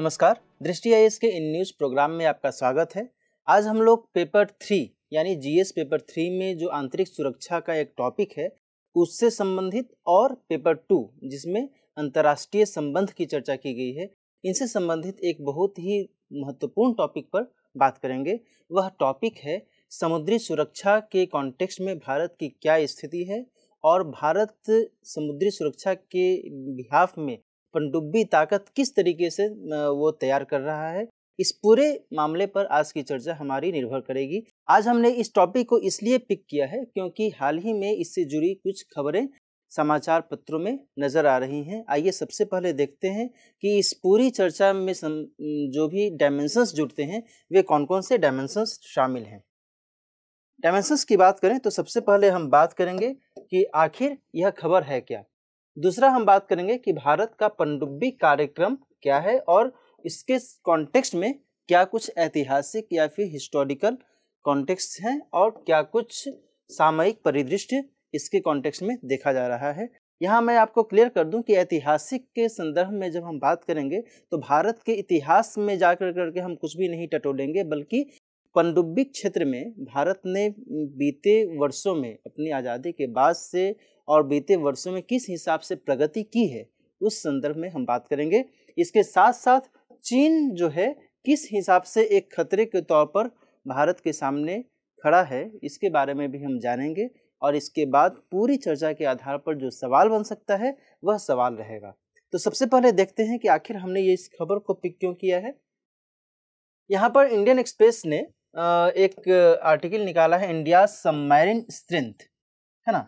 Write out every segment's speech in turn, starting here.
नमस्कार दृष्टि आई के इन न्यूज़ प्रोग्राम में आपका स्वागत है आज हम लोग पेपर थ्री यानी जीएस पेपर थ्री में जो आंतरिक सुरक्षा का एक टॉपिक है उससे संबंधित और पेपर टू जिसमें अंतर्राष्ट्रीय संबंध की चर्चा की गई है इनसे संबंधित एक बहुत ही महत्वपूर्ण टॉपिक पर बात करेंगे वह टॉपिक है समुद्री सुरक्षा के कॉन्टेक्स्ट में भारत की क्या स्थिति है और भारत समुद्री सुरक्षा के बिहाफ में पनडुब्बी ताकत किस तरीके से वो तैयार कर रहा है इस पूरे मामले पर आज की चर्चा हमारी निर्भर करेगी आज हमने इस टॉपिक को इसलिए पिक किया है क्योंकि हाल ही में इससे जुड़ी कुछ खबरें समाचार पत्रों में नज़र आ रही हैं आइए सबसे पहले देखते हैं कि इस पूरी चर्चा में सम, जो भी डायमेंशंस जुड़ते हैं वे कौन कौन से डायमेंशंस शामिल हैं डायमेंशंस की बात करें तो सबसे पहले हम बात करेंगे कि आखिर यह खबर है क्या दूसरा हम बात करेंगे कि भारत का पनडुब्बी कार्यक्रम क्या है और इसके कॉन्टेक्स्ट में क्या कुछ ऐतिहासिक या फिर हिस्टोरिकल कॉन्टेक्स्ट हैं और क्या कुछ सामयिक परिदृश्य इसके कॉन्टेक्स्ट में देखा जा रहा है यहाँ मैं आपको क्लियर कर दूं कि ऐतिहासिक के संदर्भ में जब हम बात करेंगे तो भारत के इतिहास में जाकर करके हम कुछ भी नहीं टटोलेंगे बल्कि पनडुब्बी क्षेत्र में भारत ने बीते वर्षों में अपनी आज़ादी के बाद से और बीते वर्षों में किस हिसाब से प्रगति की है उस संदर्भ में हम बात करेंगे इसके साथ साथ चीन जो है किस हिसाब से एक खतरे के तौर पर भारत के सामने खड़ा है इसके बारे में भी हम जानेंगे और इसके बाद पूरी चर्चा के आधार पर जो सवाल बन सकता है वह सवाल रहेगा तो सबसे पहले देखते हैं कि आखिर हमने ये इस खबर को पिक क्यों किया है यहाँ पर इंडियन एक्सप्रेस ने एक आर्टिकल निकाला है इंडिया सबमरीन स्ट्रेंथ है ना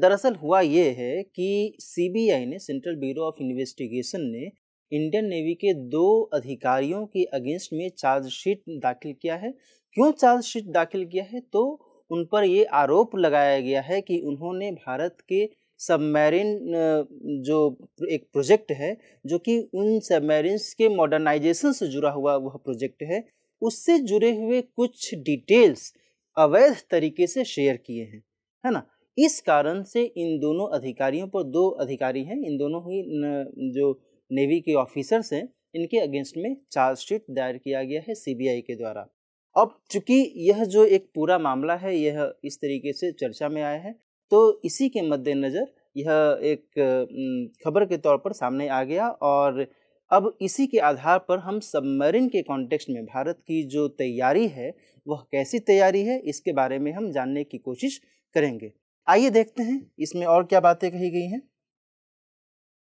दरअसल हुआ ये है कि सीबीआई ने सेंट्रल ब्यूरो ऑफ इन्वेस्टिगेशन ने इंडियन नेवी के दो अधिकारियों के अगेंस्ट में चार्जशीट दाखिल किया है क्यों चार्जशीट दाखिल किया है तो उन पर ये आरोप लगाया गया है कि उन्होंने भारत के सबमरीन जो एक प्रोजेक्ट है जो कि उन सबमरीन्स के मॉडर्नाइजेशन से जुड़ा हुआ वह प्रोजेक्ट है उससे जुड़े हुए कुछ डिटेल्स अवैध तरीके से शेयर किए हैं है ना इस कारण से इन दोनों अधिकारियों पर दो अधिकारी हैं इन दोनों ही न, जो नेवी के ऑफिसर्स हैं इनके अगेंस्ट में चार्जशीट दायर किया गया है सीबीआई के द्वारा अब चूंकि यह जो एक पूरा मामला है यह इस तरीके से चर्चा में आया है तो इसी के मद्देनज़र यह एक खबर के तौर पर सामने आ गया और अब इसी के आधार पर हम सबमरीन के कॉन्टेक्स्ट में भारत की जो तैयारी है वह कैसी तैयारी है इसके बारे में हम जानने की कोशिश करेंगे आइए देखते हैं इसमें और क्या बातें कही गई हैं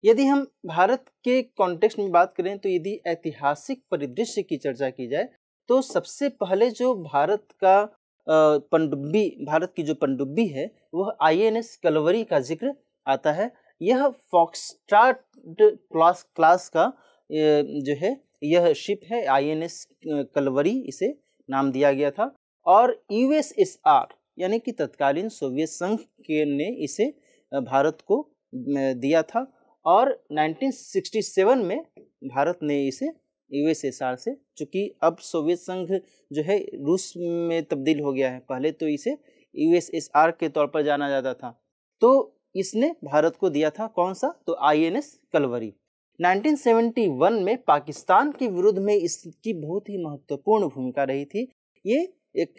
यदि हम भारत के कॉन्टेक्स्ट में बात करें तो यदि ऐतिहासिक परिदृश्य की चर्चा की जाए तो सबसे पहले जो भारत का पनडुब्बी भारत की जो पनडुब्बी है वह आईएनएस कलवरी का जिक्र आता है यह फॉक्सट्राट क्लास क्लास का जो है यह शिप है आईएनएस कलवरी इसे नाम दिया गया था और यूएसएसआर यानी कि तत्कालीन सोवियत संघ के ने इसे भारत को दिया था और 1967 में भारत ने इसे यूएसएसआर से चूँकि अब सोवियत संघ जो है रूस में तब्दील हो गया है पहले तो इसे यूएसएसआर के तौर पर जाना जाता था तो इसने भारत को दिया था कौन सा तो आईएनएस कलवरी 1971 में पाकिस्तान के विरुद्ध में इसकी बहुत ही महत्वपूर्ण भूमिका रही थी ये एक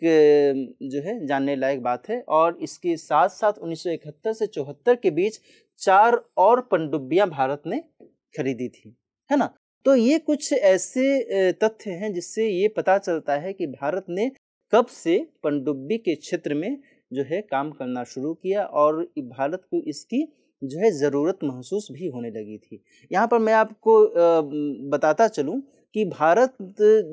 जो है जानने लायक बात है और इसके साथ साथ 1971 से चौहत्तर के बीच चार और पनडुब्बियाँ भारत ने खरीदी थी है ना तो ये कुछ ऐसे तथ्य हैं जिससे ये पता चलता है कि भारत ने कब से पनडुब्बी के क्षेत्र में जो है काम करना शुरू किया और भारत को इसकी जो है ज़रूरत महसूस भी होने लगी थी यहाँ पर मैं आपको बताता चलूँ कि भारत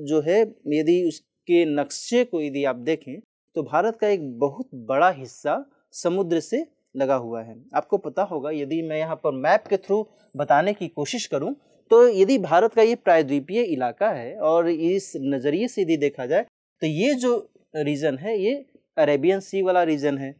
जो है यदि उसके नक्शे को यदि आप देखें तो भारत का एक बहुत बड़ा हिस्सा समुद्र से लगा हुआ है आपको पता होगा यदि मैं यहाँ पर मैप के थ्रू बताने की कोशिश करूँ तो यदि भारत का ये प्रायद्वीपीय इलाका है और इस नज़रिए से यदि देखा जाए तो ये जो रीजन है ये अरेबियन सी वाला रीजन है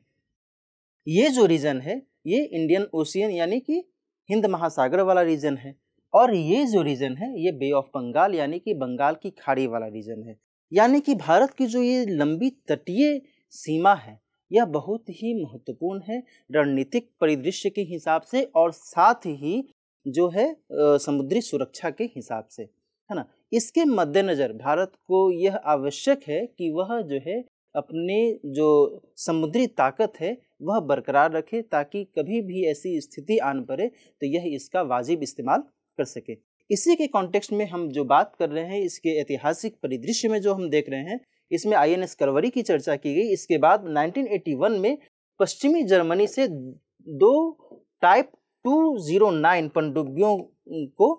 ये जो रीजन है ये इंडियन ओशियन यानी कि हिंद महासागर वाला रीजन है और ये जो रीजन है ये बे ऑफ बंगाल यानी कि बंगाल की खाड़ी वाला रीजन है यानी कि भारत की जो ये लंबी तटीय सीमा है यह बहुत ही महत्वपूर्ण है रणनीतिक परिदृश्य के हिसाब से और साथ ही जो है समुद्री सुरक्षा के हिसाब से है ना इसके मद्देनज़र भारत को यह आवश्यक है कि वह जो है अपने जो समुद्री ताकत है वह बरकरार रखे ताकि कभी भी ऐसी स्थिति आन पड़े तो यह इसका वाजिब इस्तेमाल कर सके इसी के कॉन्टेक्स्ट में हम जो बात कर रहे हैं इसके ऐतिहासिक परिदृश्य में जो हम देख रहे हैं इसमें आई एन करवरी की चर्चा की गई इसके बाद 1981 में पश्चिमी जर्मनी से दो टाइप 209 पनडुब्बियों को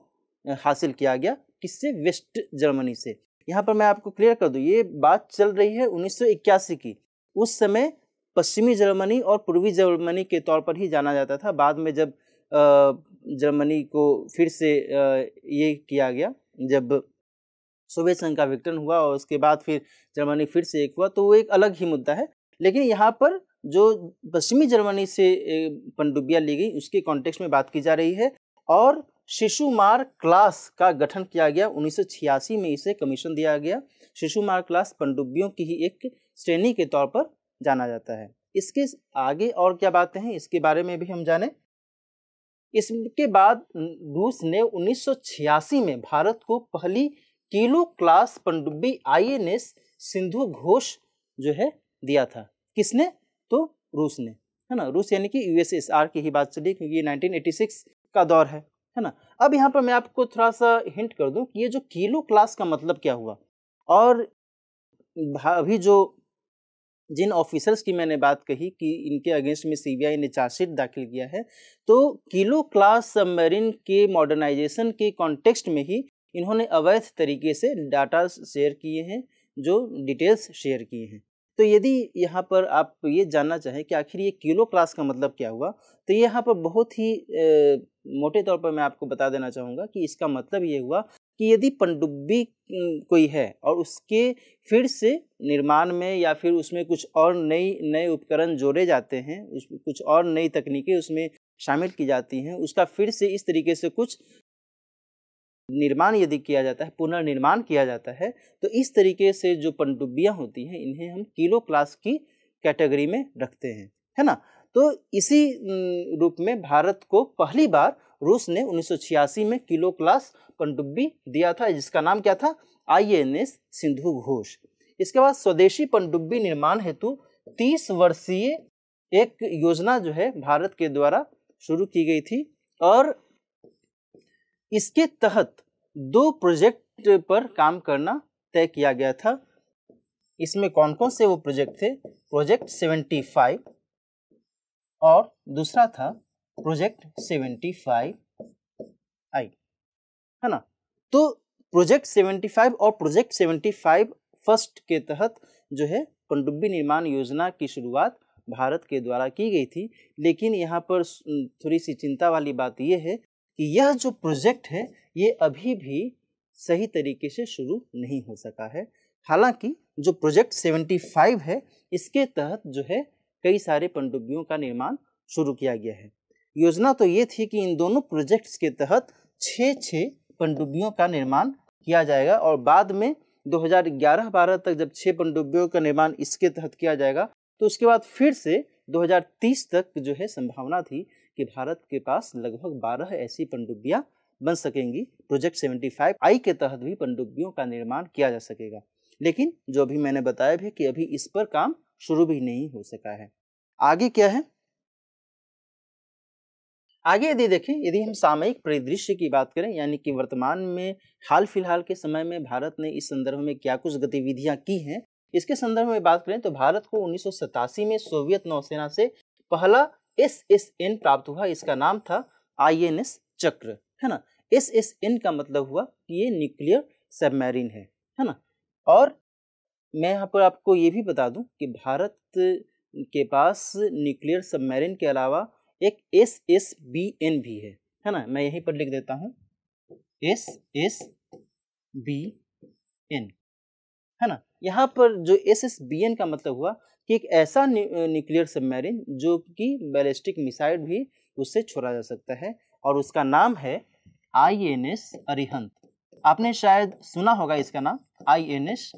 हासिल किया गया किससे वेस्ट जर्मनी से यहाँ पर मैं आपको क्लियर कर दूँ ये बात चल रही है 1981 की उस समय पश्चिमी जर्मनी और पूर्वी जर्मनी के तौर पर ही जाना जाता था बाद में जब जर्मनी को फिर से ये किया गया जब सोवियत संघ का विघटन हुआ और उसके बाद फिर जर्मनी फिर से एक हुआ तो वो एक अलग ही मुद्दा है लेकिन यहाँ पर जो पश्चिमी जर्मनी से पनडुब्बियाँ ली गई उसके कॉन्टेक्स्ट में बात की जा रही है और शिशुमार क्लास का गठन किया गया उन्नीस में इसे कमीशन दिया गया शिशुमार क्लास पनडुब्बियों की ही एक श्रेणी के तौर पर जाना जाता है इसके आगे और क्या बातें हैं इसके बारे में भी हम जाने इसके बाद रूस ने 1986 में भारत को पहली किलो क्लास पनडुब्बी आईएनएस सिंधु घोष जो है दिया था किसने तो रूस ने है ना रूस यानी कि यूएसएसआर की ही बात चली क्योंकि ये 1986 का दौर है है ना अब यहाँ पर मैं आपको थोड़ा सा हिंट कर दूँ कि ये जो किलो क्लास का मतलब क्या हुआ और अभी जो जिन ऑफिसर्स की मैंने बात कही कि इनके अगेंस्ट में सीबीआई ने चार्जशीट दाखिल किया है तो किलो क्लास सबमरीन के मॉडर्नाइजेशन के कॉन्टेक्स्ट में ही इन्होंने अवैध तरीके से डाटा शेयर किए हैं जो डिटेल्स शेयर किए हैं तो यदि यहाँ पर आप ये जानना चाहें कि आखिर ये किलो क्लास का मतलब क्या हुआ तो यहाँ पर बहुत ही ए, मोटे तौर पर मैं आपको बता देना चाहूँगा कि इसका मतलब ये हुआ कि यदि पनडुब्बी कोई है और उसके फिर से निर्माण में या फिर उसमें कुछ और नई नए उपकरण जोड़े जाते हैं उस कुछ और नई तकनीकें उसमें शामिल की जाती हैं उसका फिर से इस तरीके से कुछ निर्माण यदि किया जाता है पुनर्निर्माण किया जाता है तो इस तरीके से जो पनडुब्बियाँ होती हैं इन्हें हम किलो क्लास की कैटेगरी में रखते हैं है ना तो इसी रूप में भारत को पहली बार रूस ने उन्नीस में किलो क्लास पनडुब्बी दिया था जिसका नाम क्या था आई सिंधु घोष इसके बाद स्वदेशी पनडुब्बी निर्माण हेतु 30 वर्षीय एक योजना जो है भारत के द्वारा शुरू की गई थी और इसके तहत दो प्रोजेक्ट पर काम करना तय किया गया था इसमें कौन कौन से वो प्रोजेक्ट थे प्रोजेक्ट 75 और दूसरा था प्रोजेक्ट सेवेंटी फाइव आई है ना तो प्रोजेक्ट सेवेंटी फाइव और प्रोजेक्ट सेवेंटी फाइव फर्स्ट के तहत जो है पनडुब्बी निर्माण योजना की शुरुआत भारत के द्वारा की गई थी लेकिन यहाँ पर थोड़ी सी चिंता वाली बात यह है कि यह जो प्रोजेक्ट है ये अभी भी सही तरीके से शुरू नहीं हो सका है हालांकि जो प्रोजेक्ट सेवेंटी फाइव है इसके तहत जो है कई सारे पनडुब्बियों का निर्माण शुरू किया गया है योजना तो ये थी कि इन दोनों प्रोजेक्ट्स के तहत छः छः पनडुब्बियों का निर्माण किया जाएगा और बाद में 2011-12 तक जब छः पनडुब्बियों का निर्माण इसके तहत किया जाएगा तो उसके बाद फिर से 2030 तक जो है संभावना थी कि भारत के पास लगभग 12 ऐसी पनडुब्बियाँ बन सकेंगी प्रोजेक्ट 75 आई के तहत भी पनडुब्बियों का निर्माण किया जा सकेगा लेकिन जो अभी मैंने बताया भी कि अभी इस पर काम शुरू भी नहीं हो सका है आगे क्या है आगे यदि देखें यदि हम सामयिक परिदृश्य की बात करें यानी कि वर्तमान में हाल फिलहाल के समय में भारत ने इस संदर्भ में क्या कुछ गतिविधियां की हैं इसके संदर्भ में बात करें तो भारत को उन्नीस में सोवियत नौसेना से पहला एस एस एन प्राप्त हुआ इसका नाम था आई चक्र है ना एस एस एन का मतलब हुआ कि ये न्यूक्लियर सबमरीन है है ना और मैं यहाँ पर आपको ये भी बता दूँ कि भारत के पास न्यूक्लियर सबमरीन के अलावा एक एस एस बी एन भी है है ना मैं यहीं पर लिख देता हूँ एस एस बी एन है ना यहाँ पर जो एस एस बी एन का मतलब हुआ कि एक ऐसा न्यूक्लियर सबमरीन जो कि बैलिस्टिक मिसाइल भी उससे छोड़ा जा सकता है और उसका नाम है आई एन एस अरिहंत आपने शायद सुना होगा इसका नाम I N S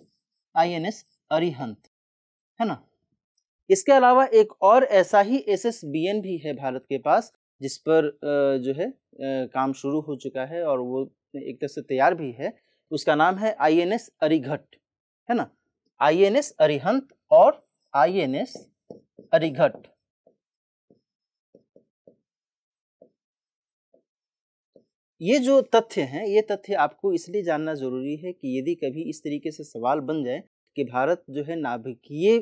I N S Arihant है ना इसके अलावा एक और ऐसा ही एस एस बी एन भी है भारत के पास जिस पर जो है काम शुरू हो चुका है और वो एक तरह से तैयार भी है उसका नाम है आई एन एस अरिघट है ना आई एन एस अरिहंत और आई एन एस अरिघट ये जो तथ्य हैं ये तथ्य आपको इसलिए जानना ज़रूरी है कि यदि कभी इस तरीके से सवाल बन जाए कि भारत जो है नाभिकीय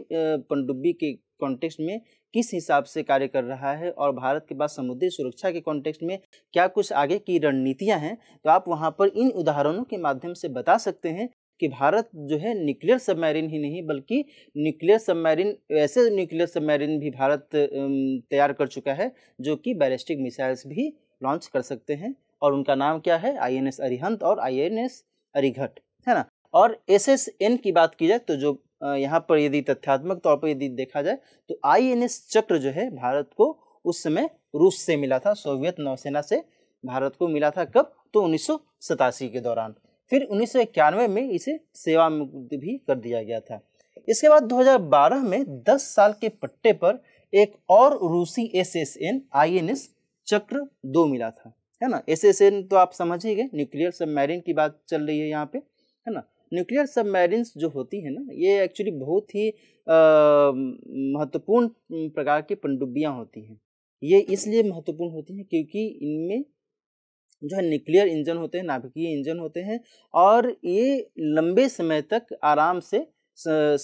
पनडुब्बी के कॉन्टेक्स्ट में किस हिसाब से कार्य कर रहा है और भारत के पास समुद्री सुरक्षा के कॉन्टेक्स्ट में क्या कुछ आगे की रणनीतियां हैं तो आप वहां पर इन उदाहरणों के माध्यम से बता सकते हैं कि भारत जो है न्यूक्लियर सबमरीन ही नहीं बल्कि न्यूक्लियर सबमरीन ऐसे न्यूक्लियर सबमरीन भी भारत तैयार कर चुका है जो कि बैलिस्टिक मिसाइल्स भी लॉन्च कर सकते हैं और उनका नाम क्या है आई एन एस अरिहंत और आई एन एस अरिघट है ना और एस एस एन की बात की जाए तो जो यहाँ पर यदि तथ्यात्मक तौर पर यदि देखा जाए तो आई एन एस चक्र जो है भारत को उस समय रूस से मिला था सोवियत नौसेना से भारत को मिला था कब तो उन्नीस के दौरान फिर उन्नीस में इसे सेवा मुक्त भी कर दिया गया था इसके बाद 2012 में 10 साल के पट्टे पर एक और रूसी S S N I N S Chakra दो मिला था है ना एस एस एन तो आप समझ ही गए न्यूक्लियर मैरिन की बात चल रही है यहाँ पे है ना न्यूक्लियर मैरिन जो होती हैं ना ये एक्चुअली बहुत ही महत्वपूर्ण प्रकार की पनडुब्बियाँ होती हैं ये इसलिए महत्वपूर्ण होती हैं क्योंकि इनमें जो है न्यूक्लियर इंजन होते हैं नाभिकीय इंजन होते हैं और ये लंबे समय तक आराम से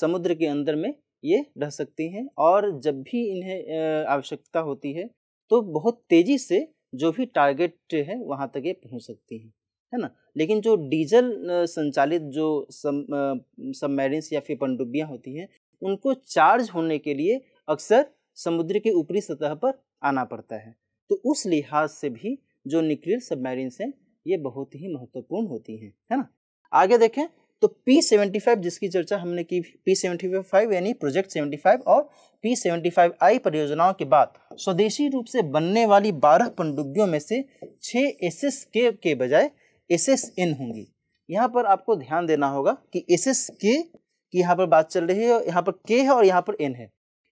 समुद्र के अंदर में ये रह सकती हैं और जब भी इन्हें आवश्यकता होती है तो बहुत तेज़ी से जो भी टारगेट है वहाँ तक ये पहुँच सकती हैं है ना लेकिन जो डीजल संचालित जो सब सबमरीन्स या फिर पनडुब्बियाँ होती हैं उनको चार्ज होने के लिए अक्सर समुद्र के ऊपरी सतह पर आना पड़ता है तो उस लिहाज से भी जो न्यूक्लियर सबमरीन्स हैं ये बहुत ही महत्वपूर्ण होती हैं है ना आगे देखें तो पी सेवेंटी फाइव जिसकी चर्चा हमने की पी सेवेंटी फाइव यानी प्रोजेक्ट सेवेंटी फाइव और पी सेवेंटी फाइव आई परियोजनाओं के बाद स्वदेशी रूप से बनने वाली बारह पनडुब्बियों में से छः एस एस के के बजाय एस एस एन होंगी यहाँ पर आपको ध्यान देना होगा कि एस एस के की यहाँ पर बात चल रही है यहाँ पर के है और यहाँ पर एन है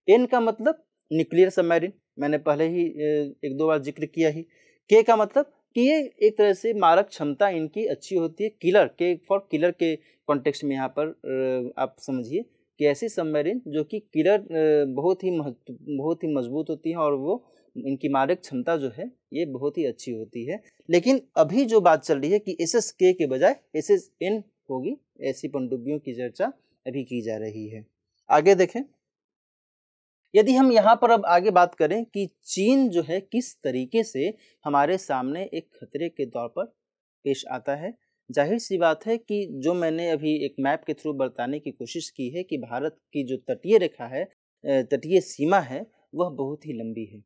एन का मतलब न्यूक्लियर सबमरीन मैंने पहले ही एक दो बार जिक्र किया ही के का मतलब कि ये एक तरह से मारक क्षमता इनकी अच्छी होती है किलर के फॉर किलर के कॉन्टेक्स्ट में यहाँ पर आप समझिए कि ऐसी सबमरीन जो कि किलर बहुत ही बहुत ही मजबूत होती हैं और वो इनकी मारक क्षमता जो है ये बहुत ही अच्छी होती है लेकिन अभी जो बात चल रही है कि एस एस के के बजाय एस एस एन होगी ऐसी पनडुब्बियों की चर्चा अभी की जा रही है आगे देखें यदि हम यहाँ पर अब आगे बात करें कि चीन जो है किस तरीके से हमारे सामने एक खतरे के तौर पर पेश आता है जाहिर सी बात है कि जो मैंने अभी एक मैप के थ्रू बताने की कोशिश की है कि भारत की जो तटीय रेखा है तटीय सीमा है वह बहुत ही लंबी है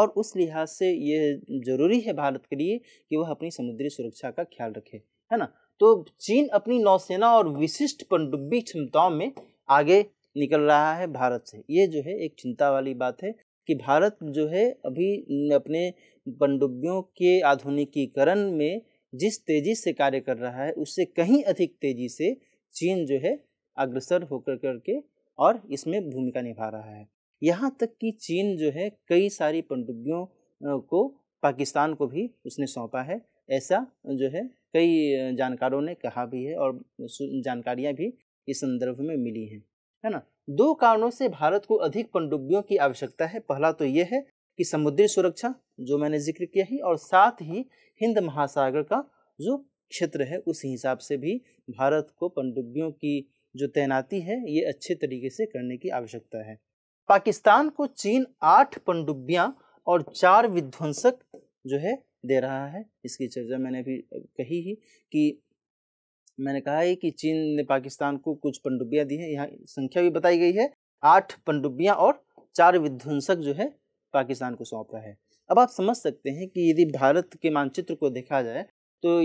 और उस लिहाज से ये ज़रूरी है भारत के लिए कि वह अपनी समुद्री सुरक्षा का ख्याल रखे है ना तो चीन अपनी नौसेना और विशिष्ट पनडुब्बी क्षमताओं में आगे निकल रहा है भारत से ये जो है एक चिंता वाली बात है कि भारत जो है अभी अपने पनडुब्बियों के आधुनिकीकरण में जिस तेजी से कार्य कर रहा है उससे कहीं अधिक तेजी से चीन जो है अग्रसर होकर करके और इसमें भूमिका निभा रहा है यहाँ तक कि चीन जो है कई सारी पनडुब्बियों को पाकिस्तान को भी उसने सौंपा है ऐसा जो है कई जानकारों ने कहा भी है और जानकारियाँ भी इस संदर्भ में मिली हैं है ना दो कारणों से भारत को अधिक पनडुब्बियों की आवश्यकता है पहला तो ये है कि समुद्री सुरक्षा जो मैंने जिक्र किया ही और साथ ही हिंद महासागर का जो क्षेत्र है उस हिसाब से भी भारत को पनडुब्बियों की जो तैनाती है ये अच्छे तरीके से करने की आवश्यकता है पाकिस्तान को चीन आठ पनडुब्बियाँ और चार विध्वंसक जो है दे रहा है इसकी चर्चा मैंने भी कही ही कि मैंने कहा है कि चीन ने पाकिस्तान को कुछ पनडुब्बियाँ दी हैं यहाँ संख्या भी बताई गई है आठ पनडुब्बियाँ और चार विध्वंसक जो है पाकिस्तान को सौंपा है अब आप समझ सकते हैं कि यदि भारत के मानचित्र को देखा जाए तो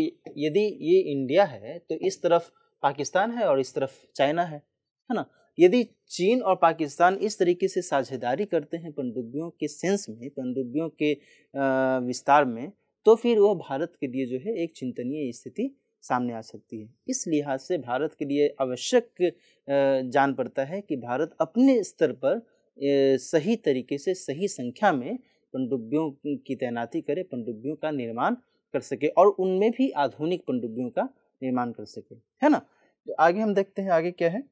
यदि ये इंडिया है तो इस तरफ पाकिस्तान है और इस तरफ चाइना है है ना यदि चीन और पाकिस्तान इस तरीके से साझेदारी करते हैं पनडुब्बियों के सेंस में पनडुब्बियों के विस्तार में तो फिर वह भारत के लिए जो है एक चिंतनीय स्थिति सामने आ सकती है इस लिहाज से भारत के लिए आवश्यक जान पड़ता है कि भारत अपने स्तर पर सही तरीके से सही संख्या में पनडुब्बियों की तैनाती करे पनडुब्बियों का निर्माण कर सके और उनमें भी आधुनिक पनडुब्बियों का निर्माण कर सके है ना तो आगे हम देखते हैं आगे क्या है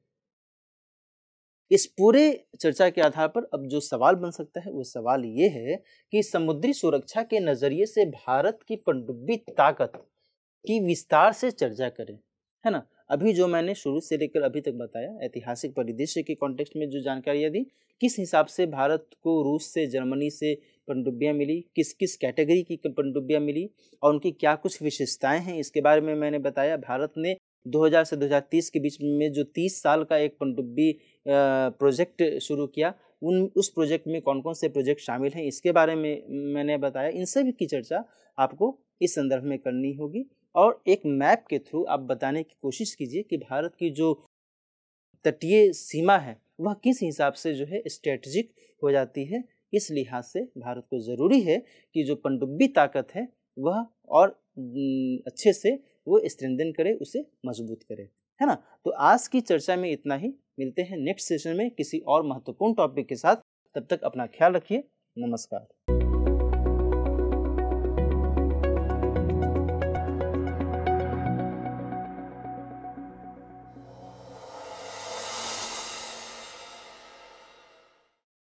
इस पूरे चर्चा के आधार पर अब जो सवाल बन सकता है वो सवाल ये है कि समुद्री सुरक्षा के नज़रिए से भारत की पनडुब्बी ताकत की विस्तार से चर्चा करें है ना अभी जो मैंने शुरू से लेकर अभी तक बताया ऐतिहासिक परिदृश्य के कॉन्टेक्स्ट में जो जानकारियाँ दी किस हिसाब से भारत को रूस से जर्मनी से पनडुब्बियाँ मिली किस किस कैटेगरी की पनडुब्बियाँ मिली और उनकी क्या कुछ विशेषताएं हैं इसके बारे में मैंने बताया भारत ने 2000 से 2030 के बीच में जो 30 साल का एक पनडुब्बी प्रोजेक्ट शुरू किया उन उस प्रोजेक्ट में कौन कौन से प्रोजेक्ट शामिल हैं इसके बारे में मैंने बताया इन सभी की चर्चा आपको इस संदर्भ में करनी होगी और एक मैप के थ्रू आप बताने की कोशिश कीजिए कि भारत की जो तटीय सीमा है वह किस हिसाब से जो है स्ट्रेटजिक हो जाती है इस लिहाज से भारत को ज़रूरी है कि जो पनडुब्बी ताकत है वह और अच्छे से वो स्ट्रेंदन करे उसे मजबूत करे है ना तो आज की चर्चा में इतना ही मिलते हैं नेक्स्ट सेशन में किसी और महत्वपूर्ण टॉपिक के साथ तब तक अपना ख्याल रखिए नमस्कार